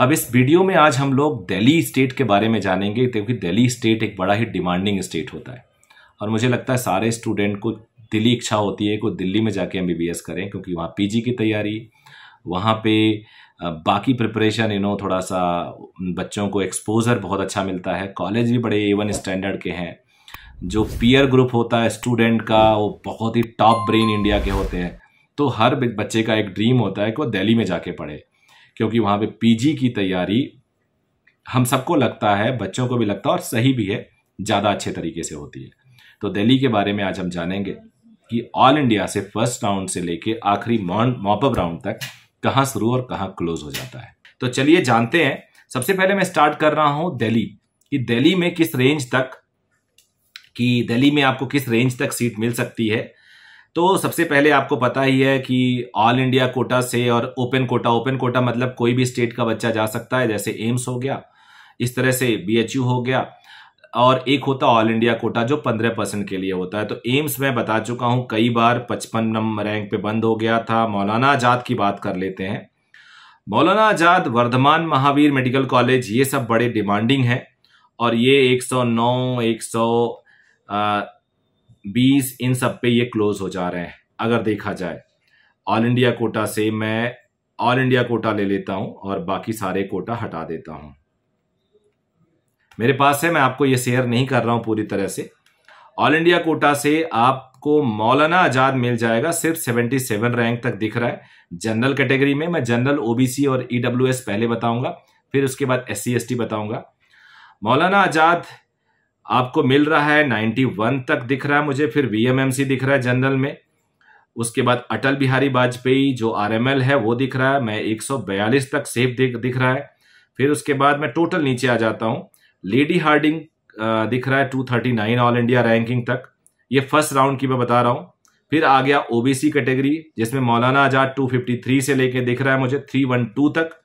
अब इस वीडियो में आज हम लोग दिल्ली स्टेट के बारे में जानेंगे क्योंकि दिल्ली स्टेट एक बड़ा ही डिमांडिंग स्टेट होता है और मुझे लगता है सारे स्टूडेंट को दिल्ली इच्छा होती है कि दिल्ली में जाके एम करें क्योंकि वहाँ पी की तैयारी वहाँ पे बाकी प्रिपरेशन यू नो थोड़ा सा बच्चों को एक्सपोजर बहुत अच्छा मिलता है कॉलेज भी बड़े एवन स्टैंडर्ड के हैं जो पीयर ग्रुप होता है स्टूडेंट का वो बहुत ही टॉप ब्रेन इंडिया के होते हैं तो हर बच्चे का एक ड्रीम होता है कि वो दिल्ली में जाके पढ़े क्योंकि वहाँ पे पीजी की तैयारी हम सबको लगता है बच्चों को भी लगता है और सही भी है ज़्यादा अच्छे तरीके से होती है तो दिल्ली के बारे में आज हम जानेंगे कि ऑल इंडिया से फर्स्ट राउंड से लेके आखिरी मॉपअप राउंड तक कहाँ शुरू और कहाँ क्लोज हो जाता है तो चलिए जानते हैं सबसे पहले मैं स्टार्ट कर रहा हूँ दिल्ली कि दिल्ली में किस रेंज तक कि दिल्ली में आपको किस रेंज तक सीट मिल सकती है तो सबसे पहले आपको पता ही है कि ऑल इंडिया कोटा से और ओपन कोटा ओपन कोटा मतलब कोई भी स्टेट का बच्चा जा सकता है जैसे एम्स हो गया इस तरह से बी हो गया और एक होता ऑल इंडिया कोटा जो पंद्रह परसेंट के लिए होता है तो एम्स मैं बता चुका हूँ कई बार पचपन नंबर रैंक पे बंद हो गया था मौलाना आज़ाद की बात कर लेते हैं मौलाना आज़ाद वर्धमान महावीर मेडिकल कॉलेज ये सब बड़े डिमांडिंग है और ये 109 सौ बीस इन सब पे ये क्लोज हो जा रहे हैं अगर देखा जाए ऑल इंडिया कोटा से मैं ऑल इंडिया कोटा ले लेता हूं और बाकी सारे कोटा हटा देता हूं मेरे पास है मैं आपको ये शेयर नहीं कर रहा हूं पूरी तरह से ऑल इंडिया कोटा से आपको मौलाना आजाद मिल जाएगा सिर्फ 77 रैंक तक दिख रहा है जनरल कैटेगरी में मैं जनरल ओबीसी और ईडब्ल्यूएस e पहले बताऊंगा फिर उसके बाद एस सी बताऊंगा मौलाना आजाद आपको मिल रहा है 91 तक दिख रहा है मुझे फिर वीएमएमसी दिख रहा है जनरल में उसके बाद अटल बिहारी वाजपेयी जो आरएमएल है वो दिख रहा है मैं 142 तक सेफ दिख दिख रहा है फिर उसके बाद मैं टोटल नीचे आ जाता हूँ लेडी हार्डिंग दिख रहा है 239 ऑल इंडिया रैंकिंग तक ये फर्स्ट राउंड की मैं बता रहा हूँ फिर आ गया ओबीसी कैटेगरी जिसमें मौलाना आजाद थ्री से लेके दिख रहा है मुझे टू तक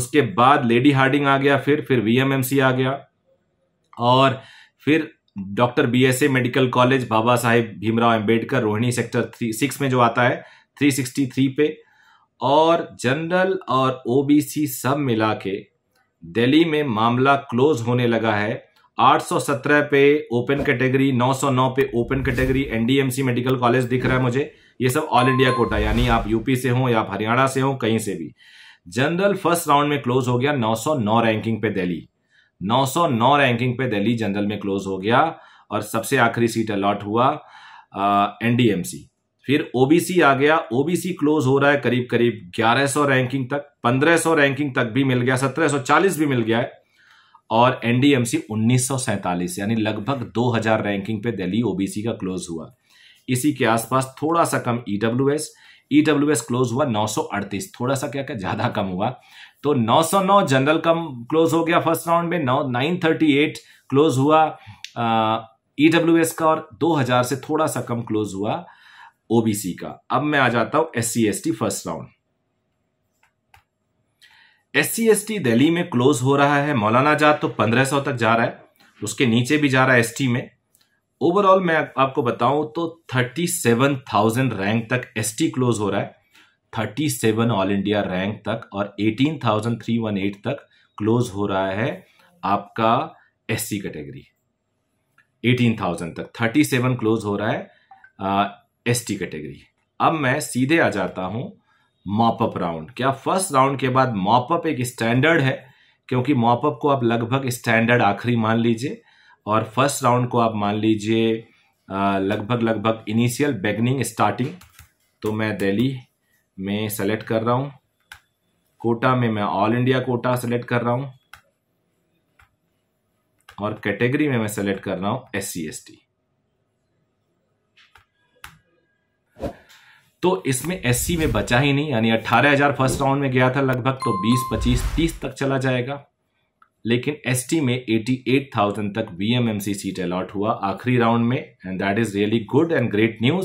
उसके बाद लेडी हार्डिंग आ गया फिर फिर सी आ गया और फिर doctor B S A medical college Baba Saheb Bhimrao Ambedkar Rohini sector three six में जो आता है थ्री सिक्सटी थ्री पे और जनरल और ओबीसी सब मिला के दिल्ली में मामला क्लोज होने लगा है 817 पे ओपन कैटेगरी 909 पे open category NDMC medical college दिख रहा है मुझे ये सब ऑल इंडिया कोटा यानी आप यूपी से हो या आप हरियाणा से हो कहीं से भी जनरल फर्स्ट राउंड में क्लोज हो गया 909 रैंकिंग पे दिल्ली 909 रैंकिंग पे दिल्ली जनरल में क्लोज हो गया और सबसे आखिरी सीट अलॉट हुआ एनडीएमसी फिर ओबीसी आ गया ओबीसी क्लोज हो रहा है करीब करीब 1100 रैंकिंग तक 1500 रैंकिंग तक भी मिल गया 1740 भी मिल गया है और एनडीएमसी उन्नीस यानी लगभग 2000 रैंकिंग पे दिल्ली ओबीसी का क्लोज हुआ इसी के आसपास थोड़ा सा कम EW e E W S close हुआ अड़तीस थोड़ा सा क्या क्या ज्यादा कम हुआ तो 909 जनरल कम क्लोज हो गया फर्स्ट राउंड में नौ नाइन क्लोज हुआ ई एस e का और 2000 से थोड़ा सा कम क्लोज हुआ ओबीसी का अब मैं आ जाता हूं S C S T first round S C S T Delhi में क्लोज हो रहा है मौलाना आजाद तो 1500 तक जा रहा है उसके नीचे भी जा रहा है एसटी में ओवरऑल मैं आपको बताऊं तो 37,000 रैंक तक एसटी क्लोज हो रहा है 37 ऑल इंडिया रैंक तक और 18,318 तक क्लोज हो रहा है आपका एससी कैटेगरी 18,000 तक 37 क्लोज हो रहा है एसटी कैटेगरी अब मैं सीधे आ जाता हूं मॉपअप राउंड क्या फर्स्ट राउंड के बाद मॉपअप एक स्टैंडर्ड है क्योंकि मॉपअप को आप लगभग स्टैंडर्ड आखिरी मान लीजिए और फर्स्ट राउंड को आप मान लीजिए लगभग लगभग इनिशियल बेगनिंग स्टार्टिंग तो मैं दिल्ली में सेलेक्ट कर रहा हूँ कोटा में मैं ऑल इंडिया कोटा सेलेक्ट कर रहा हूँ और कैटेगरी में मैं सेलेक्ट कर रहा हूँ एस सी एस टी तो इसमें एस में बचा ही नहीं यानी 18000 फर्स्ट राउंड में गया था लगभग तो 20, 25, 30 तक चला जाएगा लेकिन एस में 88,000 तक बीएमएमसी सीट अलॉट हुआ आखिरी राउंड में and that is really good and great news